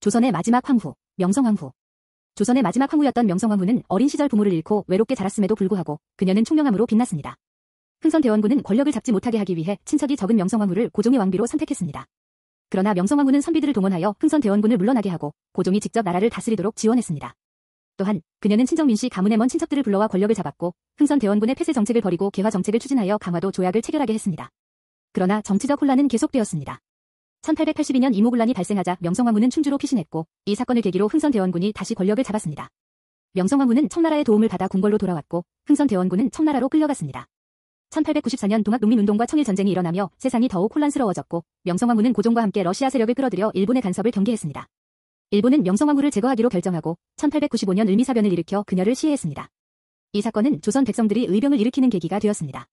조선의 마지막 황후, 명성황후. 조선의 마지막 황후였던 명성황후는 어린 시절 부모를 잃고 외롭게 자랐음에도 불구하고 그녀는 총명함으로 빛났습니다. 흥선대원군은 권력을 잡지 못하게 하기 위해 친척이 적은 명성황후를 고종의 왕비로 선택했습니다. 그러나 명성황후는 선비들을 동원하여 흥선대원군을 물러나게 하고 고종이 직접 나라를 다스리도록 지원했습니다. 또한 그녀는 친정민 씨 가문의 먼 친척들을 불러와 권력을 잡았고 흥선대원군의 폐쇄 정책을 버리고 개화 정책을 추진하여 강화도 조약을 체결하게 했습니다. 그러나 정치적 혼란은 계속되었습니다. 1882년 이모군란이 발생하자 명성황후는 충주로 피신했고 이 사건을 계기로 흥선대원군이 다시 권력을 잡았습니다. 명성황후는 청나라의 도움을 받아 궁궐로 돌아왔고 흥선대원군은 청나라로 끌려갔습니다. 1894년 동학농민운동과 청일전쟁이 일어나며 세상이 더욱 혼란스러워졌고 명성황후는 고종과 함께 러시아 세력을 끌어들여 일본의 간섭을 경계했습니다. 일본은 명성황후를 제거하기로 결정하고 1895년 을미사변을 일으켜 그녀를 시해했습니다. 이 사건은 조선 백성들이 의병을 일으키는 계기가 되었습니다.